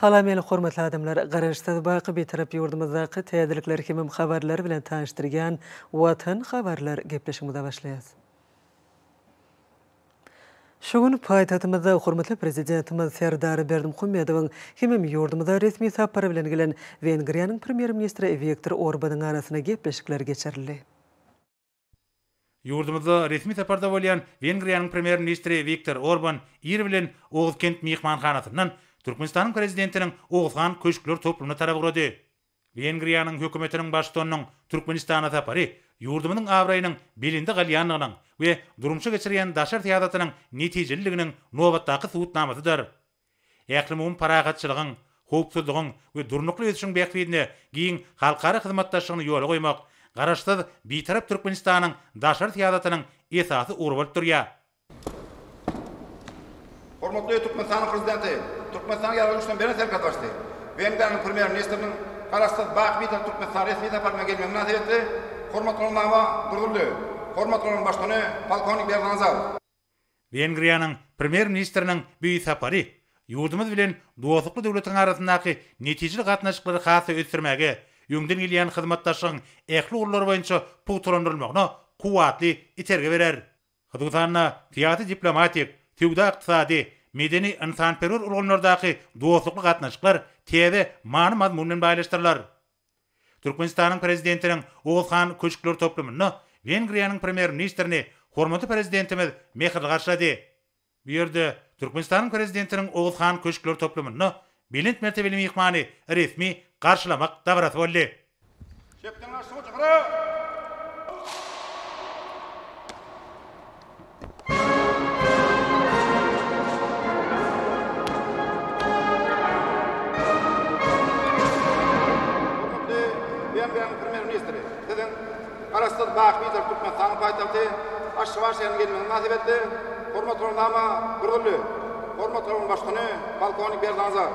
Salam eli hormatly adamlar, garaşda baýky beterap ýurdumyzdaky täzelikler hem habarlar bilen tanyşdyrgan Watan habarlar gepleşmegi başlaýar. Şugun paýtatymyzda hormatly prezidentimiz Serdar Berdimhumedowyň hem ýurdumyzda resmi sapary bilen gelen Wengriýanyň premier-ministri Viktor Orbanyň arasyna gepleşikler geçirildi. Yurdumuzda resmi saparda bolýan Wengriýanyň premier-ministri Viktor Orban ýer bilen Oğuzkent mehmanxanasynyň Türkmenistanyň prezidentiniň Oğuzhan köşkler toplumyna tarap urady. Wengriýanyň hökümetiniň başdanyň Türkmenistana tapary, ýurdumynyň awrayynyň bilindi galyanynyň we durumçy geçirýän daşar tiýadatynyň netijeliliginiň nobatdaky suwtnamasydyr. Ýaklymyň paragatçylygyň, howpsuzlygyň we durnukly ýetişiň beýkidine giň halkara hyzmatdaşlygyny ýola goýmak, garaşdyr, bitarap Türkmenistanyň daşar tiýadatynyň esasy urulyp durýar. Hormatly Türkmenistan prezidenti, Türkmenistan ýaýlyşdan beren serka taşdy. Beýendäni premier ministrining garaşdyr baýyk bir tutuk meselesi ýetip barma gelmegi nazarda hormatly nama durdurdy. Hormatly başgany Falkonik Bernazow. Wengriýanyň premier ministriniň büýük sapary ýurdumyz bilen dowatly döwletiň arasyndaky netijeli gatnaşyklary hasa ösdürmäge ýöňden gelýän hyzmatdaşyň ähli urlary boýunça puwtorundurmagyna kuwatly iterge berer. Hyzmatyna tiýatry diplomatik Tugda aqtisadi, Medeni insan perur ulgurlar daky duostlukly gatnaşyklar täbi ma'noda muny baýlaşdyrlar. Türkmenistanyň prezidentiniň ulghan köşkler toplumyny, Wengriýanyň primier ministrini hormatly prezidentimiz mehirli garşlady. Bu ýerde Türkmenistanyň prezidentiniň ulghan köşkler toplumyny bilent derejelimiň ýgmaýy resmi garşylamak boldy. Şeýle Ustad Bakbi Zerk Türkmenistan'ın payitahtı Aşşıvar şehrine gelmeni nasip etti. Hormat Ornama Gürgüllü, Hormat Ornama Başkanı Balkonik Berzanzar,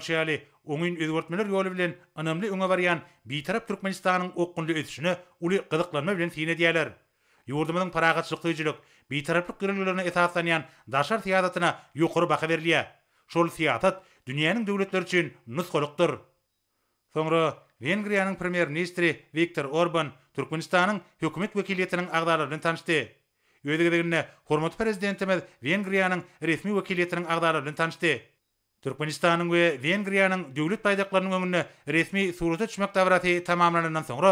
Nurşeali oňyň Edward Miller ýoly bilen anamly öňe barýan biýtarap Türkmenistanyň okgunly ýetişini uly gyzyklanma bilen sine diýerler. Ýurdumyň paragat çykyjylyk biýtaraplyk gürlülerine esaslanýan daşar siýadatyna ýokary baha berilýä. Şol siýadat dünýäniň döwletleri üçin nusgalykdyr. Soňra Wengriýanyň premier ministri Viktor Orban Türkmenistanyň hökümet wekilýetiniň agdarlaryny tanışdy. Ýöwregine hormatly prezidentimiz Wengriýanyň resmi wekilýetiniň agdarlaryny tanışdy. Türkmenistanyň we Wengriýanyň döwlet paýdaklarynyň öňüne resmi suruda düşmek täwratı tamamlanandan soňra,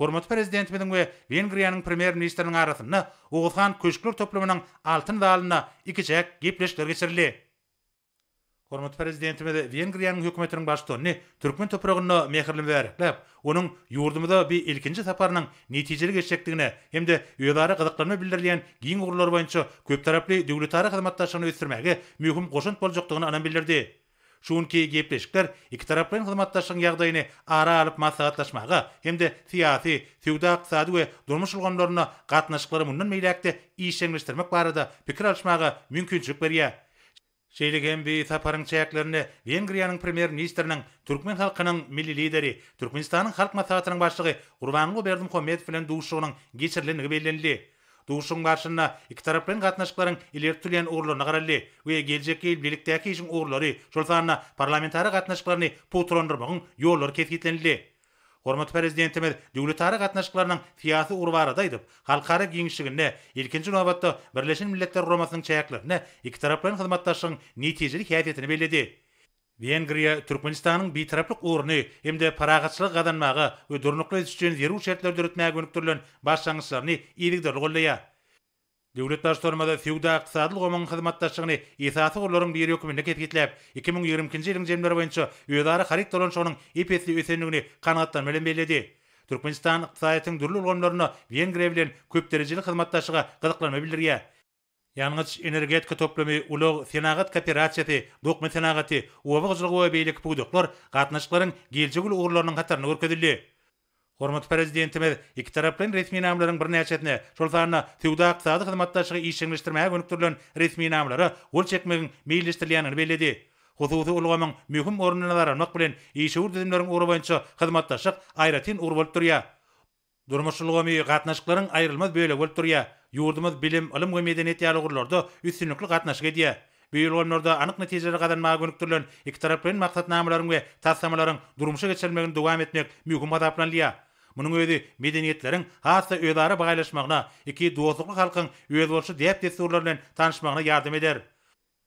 hormatly prezidentimiz we Wengriýanyň primer ministriniň arasyna Oghuzhan köşkler toplumynyň altyn daýalyna iki jak gepleşikler geçirildi. Hormat prezidentimiz Wengriyanyň hökümetiniň başlygyny türkmen töpregine mehirli berip, onuň ýurdumyza bir ilkinji saparynyň netijeli geçekdigine hem de ýöleri gyzyklanma bildirilen giň gurullar boýunça köp tarapli döwletleri hyzmatdaşlygyny ösdürmäge möhüm goşunt boljakdygyny anam bildirdi. Şuňki gepleşikler iki taraply hyzmatdaşlygyň ýagdaýyny ara alyp maslahatlaşmaga hem de siýasy, täwda ykdysady we durmuş ulgamlaryna gatnaşyklary mundan meýlekde iýişleşdirmek barada pikir alyşmaga mümkinçilik berýär. Şeýlegem bir taparyň çäklerini Wengriýanyň premier ministriniň türkmen halkynyň milli lideri, Türkmenistanyň halk maslahatynyň başlygy Gurbanly Berdim Hometow bilen duşuşynyň geçirilendigi bellendi. Duşuşyň başyna iki taraplyň gatnaşyklaryň iler tutulýan ugurlaryny garaldy we geljek ýyl birlikdäki işiň ugurlary, şol parlamentary gatnaşyklaryny putrandyrmagyň ýollary kesgitlendi. Hormat prezidentimiz döwletara gatnaşyklarynyň fiýasy urbarada edip, halkara giňişligine, ilkinji nöwetde Birleşen Milletler Romasynyň çäklerine iki taraplaryň hyzmatdaşygyň netijeli häsiýetini belirdi. Венгрия Түркменстандын бейтараптык орны эмде парағатшылық каданмагы өдөрнүклү үчүн зеру шарттарды Devlet başlarmada fiyuda iqtisadlı qomun xidmatdaşlığını esasy qurlarım bir yoku minnet 2020-nji ýylyň jemleri boýunça ýöderi harit dolanşygynyň epetli ösenligini kanatdan bilen beledi. Türkmenistan iqtisadyň durly ulgamlaryna Wengre bilen köp derejeli xidmatdaşlyga gyzyklanma bildirýär. Ýalňyç energetika toplamy ulag senagat koperatsiýasy dokma senagaty we we beýlik pudyklar gatnaşyklaryň geljegül ugrularynyň hatarny Hormat prezidentime, iki taraplyň resmi namlaryň bir näçetine, şol sanda Tewda iqtisady hyzmatdaşlygy işleňleşdirmäge gönükdirilen resmi namlary ol çekmegin meýilleşdirilýänini bellädi. Hozuzy ulgamyň möhüm orunlaryna nak bilen ýeşür düzenleriň urubançy hyzmatdaşlyk aýratyn urulyp durýar. Durmuş ulgamy gatnaşyklaryň aýrylmaz bölegi bolup durýar. Ýurdumyz bilim, ilim we medeniýet ýaly üstünlükli gatnaşyk edýä. Beýle bolmagynda anyk netijeler gadan maga gönükdirilen iki taraplyň maksatnamalaryň we tassamalaryň durmuşa geçirilmegini dowam etmek möhüm adaplanýar. Munun özü medeniýetleriň hasa öýdary bagalaşmagyna, iki dowlatly halkyň öýdi bolşy diýip tesurlar bilen tanışmagyna ýardam eder.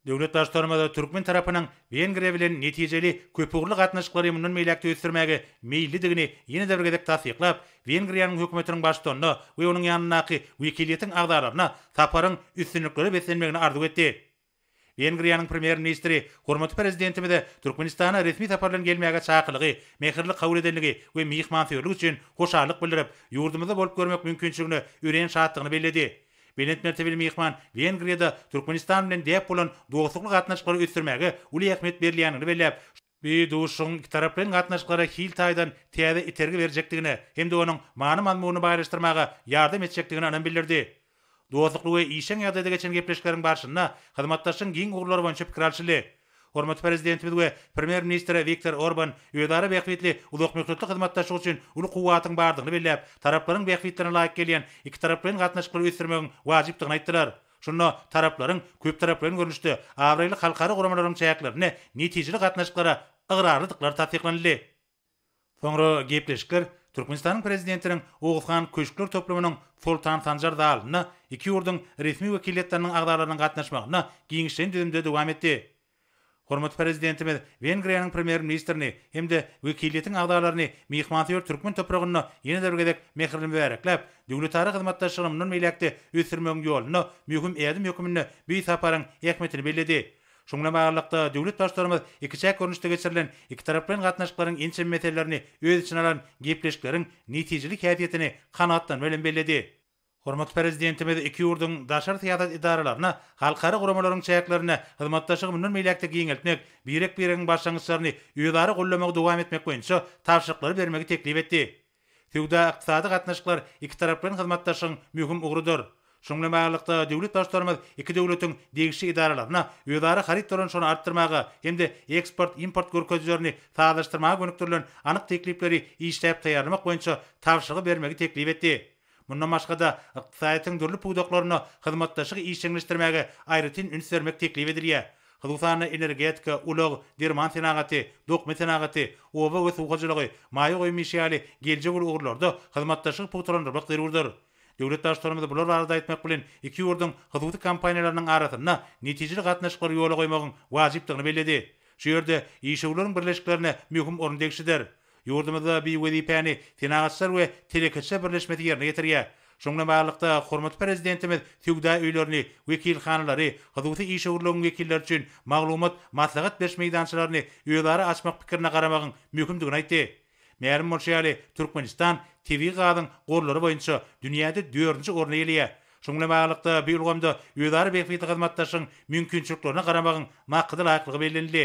Döwlet başlarymyzda türkmen tarapynyň wengre bilen netijeli köpürlük gatnaşyklary munun meýlekde ösürmegi digini ýene bir gezek tasdiklap, wengriýanyň hökümetiniň başdanyny we onuň ýanynaky wekiliýetiň agdarlaryna taparyň üstünlikleri beslenmegini arzuw etdi. Engriýanyň primer ministri Hormat prezidentimizde Türkmenistana resmi sapar bilen gelmäge çaqylygy, mehirli kabul edilmegi we mehmanfewlik üçin hoşarlyk bildirip, ýurdumyzda bolup görmek mümkinçiligini ürenç şatdygyny belledi. Bilent mertebeli mehman Engriýada Türkmenistan bilen diýip bolan dostlukly gatnaşyklary üstünmäge uly ähmiýet berilýänini yani bellep, bu duşun iki tarapyň gatnaşyklary hil taýdan täze iterge berjekdigini, hem-de onuň manymanmuny baýlaşdyrmagy ýardym etjekdigini anam bildirdi. Dostlukly we işeň ýagdaýda geçen gepleşikleriň barşyna hyzmatdaşyň giň ugurlar bilen çöp kiralşyly. Hormatly prezidentimiz we premier ministr Viktor Orbán ýöderi bekwitli uly hukmyklyk hyzmatdaşy üçin uly quwwatyň bardygyny bellep, taraplaryň bekwitlerine laýyk gelýän iki taraplaryň gatnaşyklar üstünmegiň wajypdygyny aýtdylar. Şonda taraplaryň köp taraplaryň görnüşde Awraýly halkara guramalaryň çäklerini netijeli gatnaşyklara ygrarlyklar tapyklanyly. Soňra gepleşikler Turkmenistan prezidentiniň Ogufhan köşkler toplumynyň Fultan Sanjar daýalyna iki ýurdyň resmi wekilletleriniň agdarlaryna gatnaşmagyna giňişden düzümde dowam etdi. Hormatly prezidentimiz Wengriýanyň premier ministrini hem de wekilletiniň agdarlaryny mehman türkmen toprağyna ýene derejede mehirli berekläp, döwlet taryhy hyzmatdaşlygynyň milliýetçi ösürmegi ýolyny, möhüm ýerdim ýokumyny bu ýetaparyň ähmetini Şumla maýallykda döwlet daşlarymyz iki çäk görnüşde geçirilen iki taraplaryň gatnaşyklaryň inçe meselelerini öz içine alan gepleşikleriň netijelik häýetini kanatdan bilen belledi. Hormat prezidentimiz iki ýurdun daşary täýdat idaralaryna halkary guramalaryň çäklerine hyzmatdaşyg bilen meýilekde giňeltmek, birek biriniň başlangyçlaryny ýöwdary gollamak dowam etmek boýunça taýşyklary bermegi teklip etdi. Hüquqda iqtisadi gatnaşyklar iki taraplaryň hyzmatdaşyň möhüm ugrudur. Şoňla maýlykda döwlet başlarymyz iki döwletiň degişli idaralaryna ýöwdary harit toran şonu artdyrmagy hem de eksport import görkezlerini taýdarlaşdyrmagy gönükdirilen anyk teklipleri işläp taýarlamak boýunça tapşyrygy bermegi teklip etdi. Mundan başga da ykdysadyň dürli pudoklaryny hyzmatdaşyk işleňleşdirmäge aýrytyn üns bermek teklip edilýär. Hyzmatyň energetika, ulag, derman senagaty, dokument senagaty, owa we suw hajalary maýy goýmyşyaly geljek ulgurlarda hyzmatdaşyk pudoklaryny Döwlet daşlarymyzda bular barada aýtmak bilen iki ýurdun hyzmaty kompaniýalarynyň arasynda netijeli gatnaşyklar ýoly goýmagyň wajypdygyny bellädi. Şu ýerde ýeşewlilerin birleşikleri möhüm ornda degişidir. Ýurdumyzda bir we finanslar we telekeçe birleşmesi ýerine ýetirýär. Şoňla maýlykda hormatly prezidentimiz Tügda öýlerini wekilxanalary, hyzmaty ýeşewlilerin wekilleri üçin maglumat, maslahat berme meýdançylaryny ýolary açmak pikirine garamagyň möhümdigini aýtdy. Mermoşyali Türkmenistan TV gadyň gorlary boýunça dünýäde 4-nji orny eleýär. Şoňla maglykda bir ulgamda ýöwär bekwidi gyzmatdaşyň mümkinçiliklerini garamagyň maqsady aýtylygy belindi.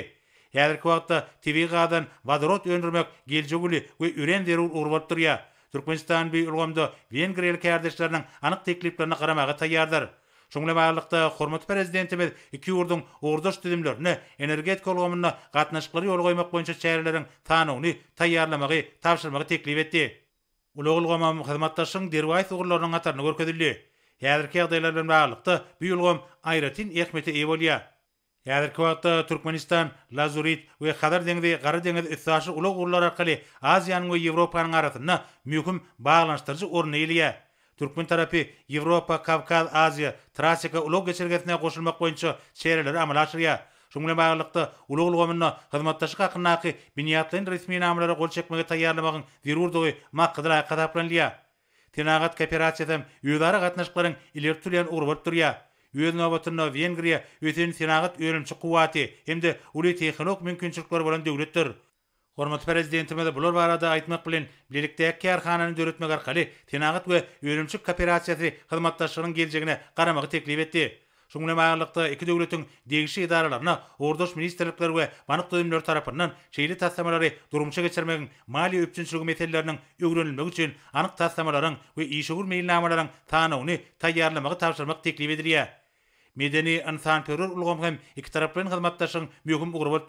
Häzirki wagtda TV gadyň wadrot öndürmek geljegüli we üren derur urwat durýar. Türkmenistan bir ulgamda Wengriel kardeşleriniň anyk tekliplerini garamagy taýýardyr. Şoňla maglykda hormatly prezidentimiz iki ýurdun ordaş düzümlerini energetika ulgamyna gatnaşyklary ýol goýmak boýunça çäreleriň tanawyny taýýarlamagy, tapşyrmagy teklip etdi. Ulugul gomam hizmetdaşyň derwai sugurlaryň atarny görkezildi. Häzirki ýagdaýlar bilen baglanykda bu ýolgom aýratyn ähmiýeti ewliýä. Häzirki wagtda Türkmenistan, Lazurit we Xadar deňde Gara deňde ýetgeşli ulug gurlar arkaly Aziýanyň we Ýewropanyň arasynda möhüm baglanyşdyrjy ornuny ýelýä. Türkmen tarapy Ýewropa, Kavkaz, Aziýa, Trasika ulug geçirgetine goşulmak boýunça çäreler amala aşyrýar. Şuňla baglykda ulug gomyna hyzmatdaşyk hakynaky binýatlaryň resmi namlara gol çekmege taýýarlamagyň zirurdygy makdyra kadaplanlya. Tinagat kooperasiýasy ýüzara gatnaşyklaryň ileri türýän urwup durýar. Öz nöwetinde Wengriýa öten sinagat öýrümçi kuwaty hem-de uly mümkinçilikler bolan döwletdir. Hormat barada bilen döretmek Şoňla maýallykda iki döwletiň degişi edaralaryna ordaş ministrlikleri we manyk döwletler tarapyndan şeýle täsdimlere durumça geçirmegin maly öpçünçülük meselelerini öwrenilmek üçin anyk täsdimlere we işi gur meýilnamalaryň tanawyny taýýarlamagy tapşyrmak teklip edilýär. Medeni insan törür ulgam hem iki taraplaryň hyzmatdaşyň möhüm ugry bolup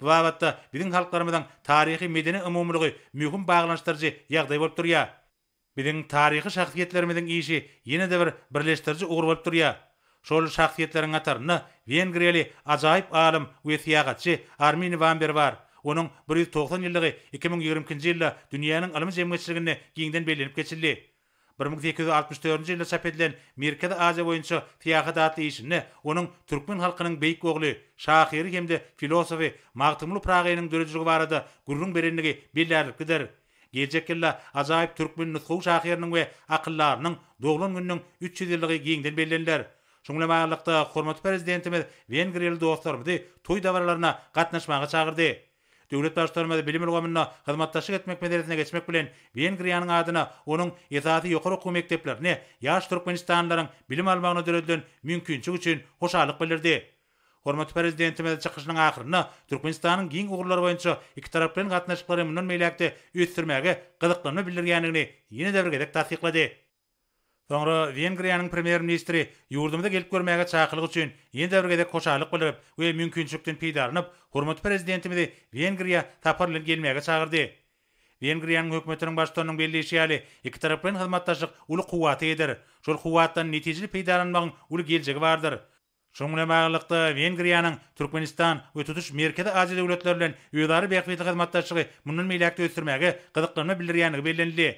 Bu wagtda biziň halklarymyzdan taryhy medeni umumlygy möhüm baglanyşdyrjy ýagdaý bolup Biziň taryhy işi ýene-de bir Şol şahsiyetleriň gatarına Vengriyeli ajaýyp alim wesiýagatçy Armin Vamber бар. Оның 1990 ýyllygy 2020-nji ýylda dünýäniň ilmi jemgyýetçiligine giňden bellenip geçildi. 1864-nji ýylda çap edilen Merkezi Aziýa boýunça tiýagat atly işini onuň türkmen halkynyň beýik ogly, şahyry hem-de filosofi Magtumly Pragaýynyň dörejligi barada gurrun berenligi bellälikdir. Gelecek ýylda Şunla bağlılıkda hormat prezidentimiz Vengriyeli dostlar bizi toy davarlarına katnaşmağa çagyrdy. Döwlet başlarına bilim ulgamyna hyzmatdaşlyk etmek medeniýetine geçmek bilen Vengriýanyň adyna onuň ýetäri ýokary okuw mekdeplerini ýaş türkmenistanlaryň bilim almagyna döredilen mümkinçilik üçin hoşalyk bildirdi. Hormat prezidentimiz çykyşynyň ahyryna Türkmenistanyň giň ugurlar boýunça iki taraply bilen gatnaşyklary mümkin bolmagy üstürmäge gyzykdygyny bildirýändigini ýene-de bir gezek Sonra Vengriýanyň premier ministri ýurdumda gelip görmäge çaqylyk üçin ýene bir gede goşalyk bolup, we mümkinçilikden pidarynyp, hormatly prezidentimizi Vengriýa taparlyk gelmäge çağırdy. Vengriýanyň hökümetiniň başlanyşynyň belli şeýali iki taraplaryň hyzmatdaşlyk uly quwwat edir. Şol quwwatdan netijeli pidarynmagyň uly geljegi bardyr. Şoňla maglykda Vengriýanyň Türkmenistan we tutuş merkezi Aziýa döwletleri bilen hyzmatdaşlygy munun meýlekde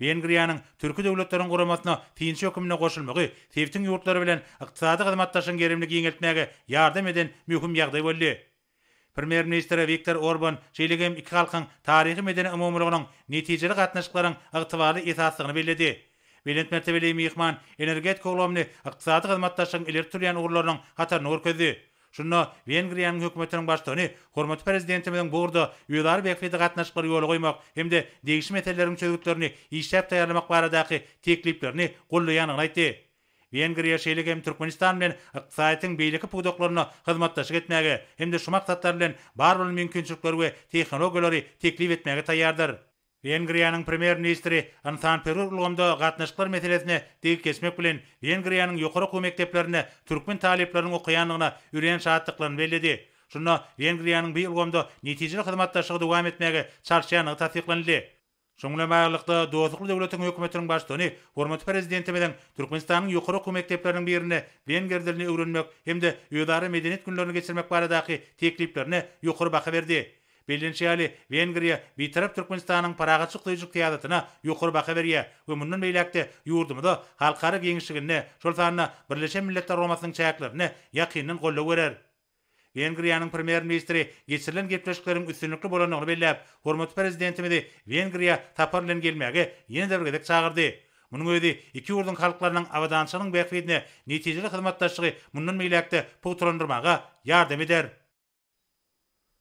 Vengriýanyň türki döwletleriniň guramatyna tinç hökümine goşulmagy, täwirtin ýurtlary bilen ykdysady hyzmat taşyn gerimligi ýeňetmäge ýardam eden möhüm ýagdaý boldy. Premier ministre Viktor Orbán şeýlegem iki halkyň taryhy medeni umumlygynyň netijeli gatnaşyklaryň ygtybarly esaslygyny bellädi. Belent mertebeli mehman energetika ulamyny ykdysady Şunna Wengriýanyň hökümetiniň başdany, hormat prezidentimiň burda ýöler bekledi gatnaşyklar ýol goýmak, hemde degişme meselelerini çözgütlerini işläp taýýarlamak baradaky tekliplerini gollaýanyny aýtdy. Wengriýa şeýle hem Türkmenistan bilen ykdysatyň beýleki pudoklaryna hyzmatdaşyk etmäge, hemde şu maksatlar bilen bar bolan mümkinçilikler we tehnologiýalary teklip etmäge Венгрияның премьер-министри Антан Перур улгомдо катнашкылар меселесине дейип кесмек билен Венгриянын жогору окуу туркмен түркмөн талаптарын үрен үрөн шаттыкларын белледи. Венгрияның Венгриянын бу улгомдо нетижелүү кызматташыгы дагам этмеги чарчаны тасдикленди. Şoňle maýlykda dostlukly döwletiň hökümetiniň başdany, hormat prezidenti bilen Türkmenistanyň ýokary okuw mekdeplerini birine Wenger dilini öwrenmek hem-de ýöwdary medeniýet günlerini geçirmek Bildirinçe ýaly Wengriýa bitirip Türkmenistanyň paragatçy güýçlük ýadatyna ýokur baha berýä. Ümündän beýlekde ýurdumda halkara giňişligine şol sanyny Birleşen Milletler Romasynyň çäklerini ýakynyň gollaw berer. Wengriýanyň primer ministri geçirilen gepleşikleriň üstünlikli bolanyny bellep, hormatly prezidentimizi Wengriýa taparlan gelmäge ýene bir gezek çağırdy. Munun öýüdi iki ýurdun halklarynyň awadançylygynyň bäkbidine netijeli hyzmatdaşlygy mundan beýlekde pogtrandyrmaga ýardam eder.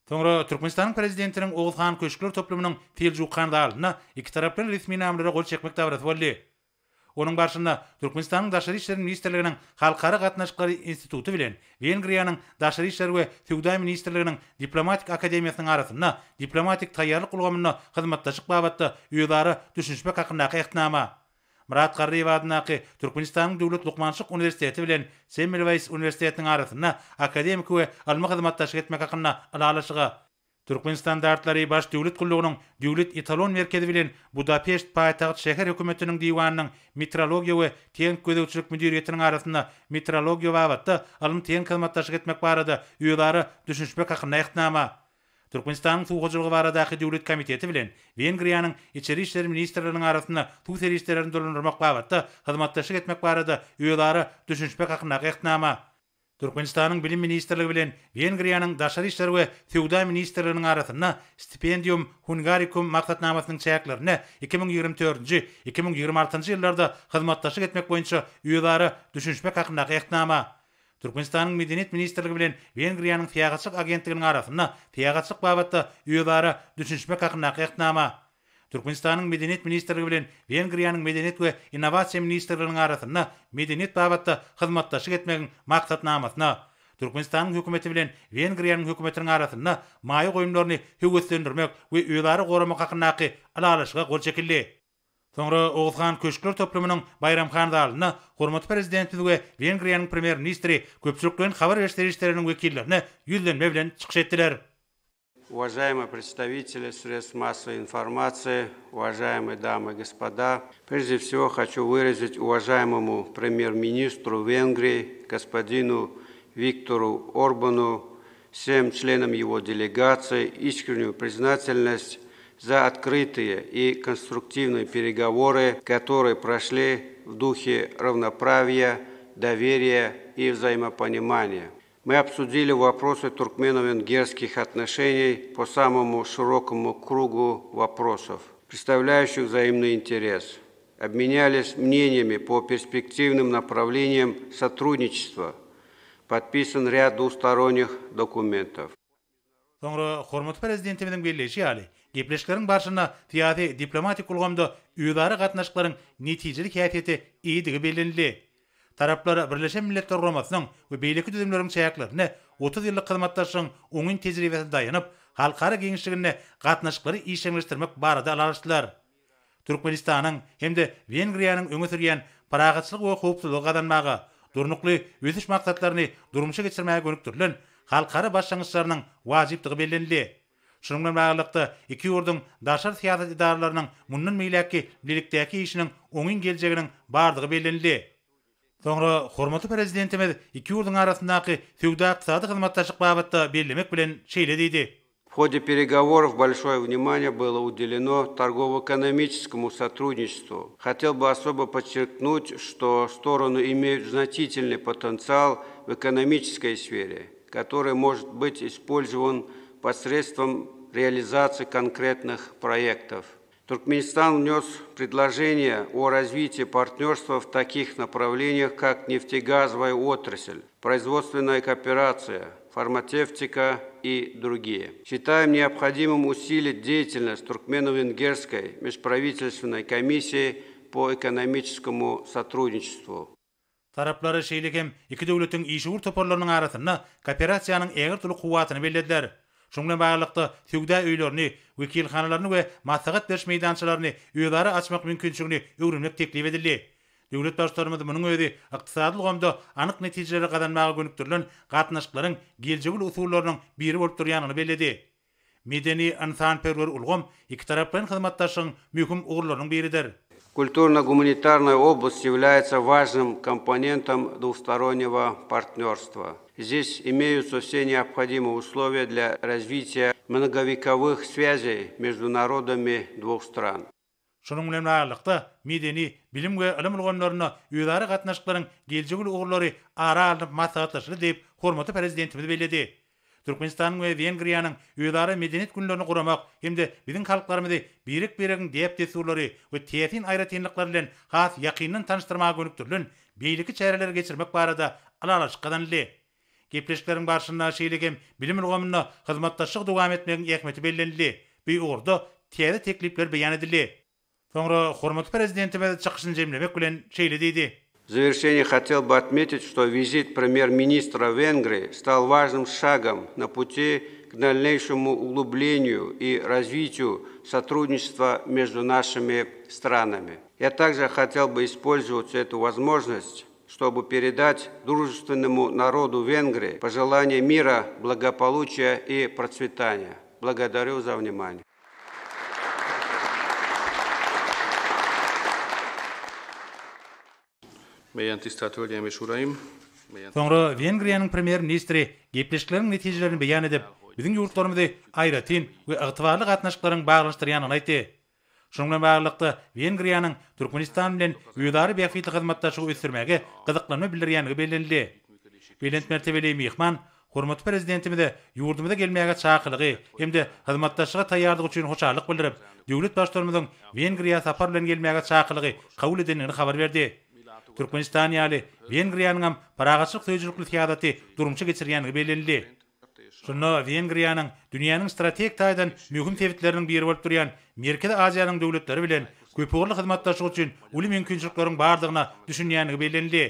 Соңра Түркменстанның президентінің Оғылхан көшкілер топлымының тел жуққанды алына екі тараппен ресми әмірлері қол шекмек табырыз болды. Оның баршында Түркменстанның Дашари Шерін министерлігінің Халқары ғатнашқылары институты білен, Венгрияның Дашари Шеруе Феудай министерлігінің дипломатик академиясының арасында дипломатик таярлық ұлғамынны қызматташық бағатты Murat Garriyev adynaky Türkmenistanyň döwlet Lukmanşyk Uniwersiteti bilen Semmelweis Uniwersitetiniň arasynda akademik we almy hyzmat taşyk hakynda alalaşygy Türkmen standartlary baş döwlet gullugynyň döwlet etalon merkezi bilen Budapest paýtagt şäher hökümetiniň diwanynyň metrologiýa we teň gözegçilik müdiriýetiniň arasynda metrologiýa wagtda alym teň hyzmatdaşlyk etmek barada ýöwlary düşünşmek hakynda түркменстанның су қожылығы барадағы дәулет комитеті білен венгрияның ішкі істер министрлігінің арасында ту серистерін дұрындырмақ бағытта қызматташық етмек барады үйелары түсініспек ақына қиқтынама түркменстанның білім министрлігі білен венгрияның дашар иштерге сеуда министрлігінің арасында стипендиум хунгарикум мақсатнамасының шәкілеріне 2024-2026 жылдарда қызматташық етмек бойынша үйелары түсініспек ақына қиқтынама түркменстанның мәдениет министрлігі білен венгрияның тиягатчылык агенттигинин арасында тиягатчылык бабатта үйөбары түшүнүшмө хакында кыяктнама түркменстанның мәдениет министрлігі білен венгрияның мәдениет ве инновация министрлигинин арасында мәдениет бабатта хызматташык этмегин максатнамасына түркменстанның hükümeti bilen венгрияның hükümetinin арасында майы коюмдарын hüwüslendирmek we öýlary goramak hakyndaky alalaşyga gol çekildi Sonra Oğuzhan Köşkler toplumynyň Bayramxan dalyna hormat prezidentimiz we Wengriýanyň premier-ministri köpçülükden habar berişleriniň wekillerini ýüzlenme bilen çykyş etdiler. Уважаемые представители средств массовой информации, уважаемые дамы и господа, прежде всего хочу выразить уважаемому премьер-министру Венгрии, господину Виктору Орбану, всем членам его делегации искреннюю признательность за открытые и конструктивные переговоры, которые прошли в духе равноправия, доверия и взаимопонимания. Мы обсудили вопросы туркмено-венгерских отношений по самому широкому кругу вопросов, представляющих взаимный интерес. Обменялись мнениями по перспективным направлениям сотрудничества. Подписан ряд двусторонних документов. Sonra Hormat Prezidentimiň belleşi ýaly Деплешкілерін баршына тияде дипломатик құлғымды үйдары қатнашқыларын нетижелі кәтеті ейдігі белінілі. Тараплары Бірлешен Милеттер Құрамасының бейлікі дүзімлерінің шаяқларыны 30 елік қызматташының оңын тезіревесі даянып, халқары кеңістігіне қатнашқылары ишеңлештірмек барыда алаштылар. Түркменистанның хемде Венгрияның өңі сүрген парағатшылық ой қауіпсіздігі қаданмағы, дұрнықлы өзіш мақсатларыны дұрымшы кечірмәге көніктірілін, халқары бас жаңғыштарының вазиптігі Şuň bilen baglykda iki ýurdun daşar siýasat idaralarynyň mundan meýläki birlikdäki işiniň oňun geljeginiň bardygy bellenli. Soňra hormaty prezidentimiz iki ýurdun arasyndaky söwda ykdysady hyzmatdaşlyk babatda bellemek bilen şeýle diýdi. В ходе переговоров большое внимание было уделено торгово-экономическому сотрудничеству. Хотел бы особо подчеркнуть, что стороны имеют значительный потенциал в экономической сфере, который может быть использован посредством реализации конкретных проектов. Туркменистан внес предложение о развитии партнерства в таких направлениях, как нефтегазовая отрасль, производственная кооперация, фармацевтика и другие. Считаем необходимым усилить деятельность Туркмено-Венгерской межправительственной комиссии по экономическому сотрудничеству. Тараплары шейлігем, екі дәулеттің иші ұр арасында кооперацияның әғір түлі қуатыны белдеділер. Şunga baýlykda sügda öýlerini, wekilxanalaryny we maslahat berş meýdançylaryny öýlary açmak mümkinçiligini öwrenip teklip edildi. Döwlet başlarymyz munyň öýüdi ykdysady gomda anyk netijelere gadanmagy gönükdirilen gatnaşyklaryň geljegi usullarynyň biri bolup durýanyny belledi. Medeni ansan perwer ulgum iki taraplaryň hyzmatdaşyň möhüm ugurlarynyň biridir. Культурно-гуманитарная область является важным компонентом двустороннего партнерства. Здесь имеются все необходимые условия для развития многовековых связей между народами двух стран. Шуның белән аралыкта мәдәни билим ва илем урганнарына үзара катнашыкларның келҗегүл угырлары ара алып масатлашлы дип, хөрмәтле президентыбыз белдерде. Türkmenistan we Wengriýanyň ýöredäki medeniýet günlerini guramak hem biziň halklarymyzy birik beregin diýip tesurlary we täsin aýra tenlikler bilen has ýakynyň tanıştyrma gönükdürlün beýleki çäreler geçirmek barada alalaş gadanly. Gepleşikleriň başyna şeýlegem bilim ulgamyna hyzmatdaşlyk dowam etmegini ýekmeti bellendi. Bu ýurda täze teklipler beýan edildi. Soňra hormatly prezidentimiz çykyşyny jemlemek bilen şeýle diýdi: В завершение хотел бы отметить, что визит премьер-министра Венгрии стал важным шагом на пути к дальнейшему углублению и развитию сотрудничества между нашими странами. Я также хотел бы использовать эту возможность чтобы передать дружественному народу Венгрии пожелание мира, благополучия и процветания. Благодарю за внимание. Мейен тистату әлем еш ұрайым. Венгрияның премьер министрі кепешкілерің нәтижелерін бейян едіп, бізің юртларымызды айратин өй ұғытварлық атнашқыларың бағылыштырянын айты. Шыңғын бағылықты Венгрияның Түркменистан мен өйдары бәқфейтлі қызматташығы өстірмәгі қызықланы білдіргенігі белінді. Белент мәртебелей Мейхман, құрмыты президентімізді юрдымызды келмегі шақылығы, емді қызматташыға таярдығы үшін құшарлық білдіріп, дөулет башторымыздың Венгрия сапарылың келмегі шақылығы қауыл берді. Türkmenistan ýaly Wengriýanyň paragatçylyk söýjürlükli ýadaty durumça geçirýändigi belirlendi. Şonda Wengriýanyň dünýäniň strateg taýdan möhüm täwirleriniň biri bolup durýan Merkezi Aziýanyň döwletleri bilen köpgörlü hyzmatdaşlyk üçin uly mümkinçiliklaryň bardygyna düşünýändigi belirlendi.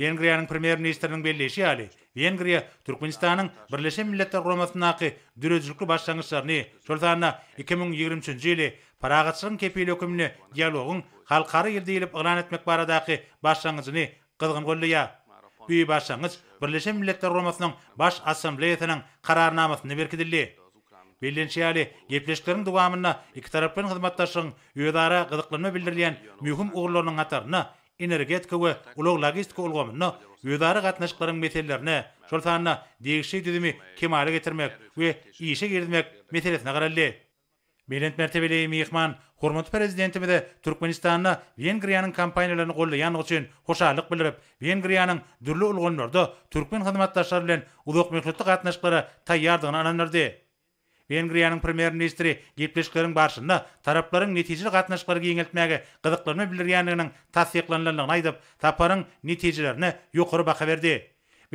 Wengriýanyň primer ministriniň belleşi ýaly Wengriýa Türkmenistanyň Birleşen Milletler Guramasynyň dürejlikli başlangyçlaryny şol 2023-nji ýyly Paragatçylygyň kepeli hökümini dialogyň halkara ýerde ýelip ýalan etmek baradaky başlangyjyny gyzgyn gollaýar. Bu başlangyj Birleşen Milletler Guramasynyň baş assambleýasynyň kararnamasyny berkidildi. Bilinçli ýaly gepleşikleriň dowamyna iki tarapdan hyzmatdaşyň ýöredara gyzyklanma bildirilýän möhüm ugrulardan gatarna energetika we ulug logistika ulgamyna ýöredara gatnaşyklaryň meselelerini şol sanyna degişli düzümi kemale getirmek we işe girmek meselesine garaldy. Belent mertebeli mihman hormat prezidentimi de Türkmenistanyna Wengriýanyň kampaniýalaryny gollaýan üçin hoşallyk bildirip, Wengriýanyň dürli ulgunlarda türkmen hyzmatdaşlary bilen uzak möhletli gatnaşyklara taýýardygyny anandyrdy. Wengriýanyň primer ministri gepleşikleriň başyna taraplaryň netijeli gatnaşyklary giňeltmäge gyzyklary bildirýändigini tassyklanýandygyny aýdyp, taparyň netijelerini ýokary baha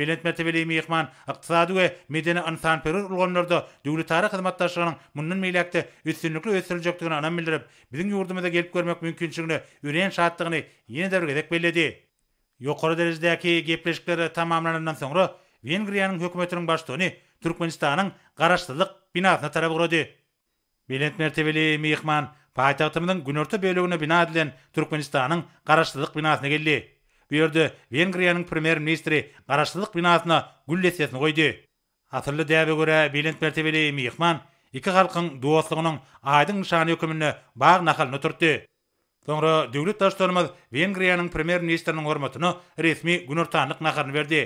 Millet Mertebeli Mihman iqtisadi ve medeni insan perur ulgamlarda dowlu taryh hyzmatdaşlaryň munun meylakta üstünlikli ösüriljekdigini anam bildirip, biziň ýurdumyzda gelip görmek mümkinçiligini, ürenç şatlygyny ýene derge dep bellädi. Ýokary derejedäki gepleşikler tamamlanandan soňra Wengriýanyň hökümetiniň başlygyny Türkmenistanyň garaşdylyk binasyna tarap gurdy. Millet Mertebeli Mihman paýtagtymyň günörtü bölegine bina edilen Türkmenistanyň garaşdylyk binasyna geldi. бұерді венгрияның премьер министрі қарашылық бинасына гүл етсесін қойды атырлы дәбі көрі белент мәртебелі мейхман екі халқың дуостығының айдың нышаны үкіміне бағ нақалыны түртті соңра дәулет таштарымыз венгрияның премьер министрінің орматыны ресми гүнұртанық нақарын берді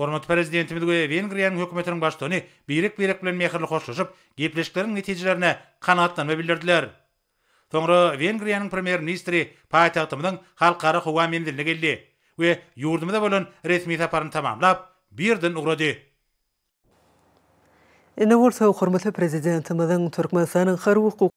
Hormat prezidentimiz Vengriýanyň hökümetiniň başlygyny birek-birek bilen mehirli hoşlaşyp, gepleşikleriň нәтижелеріне kanaatlanma bildirdiler. Tongra Vengriýanyň premier ministri paýtagtymyň halkara howa mendirligi geldi we ýurdumda bolan resmi taparyny tamamlap birden ugrady. Ene bolsa hormatly prezidentimiň Türkmenistanyň hukuk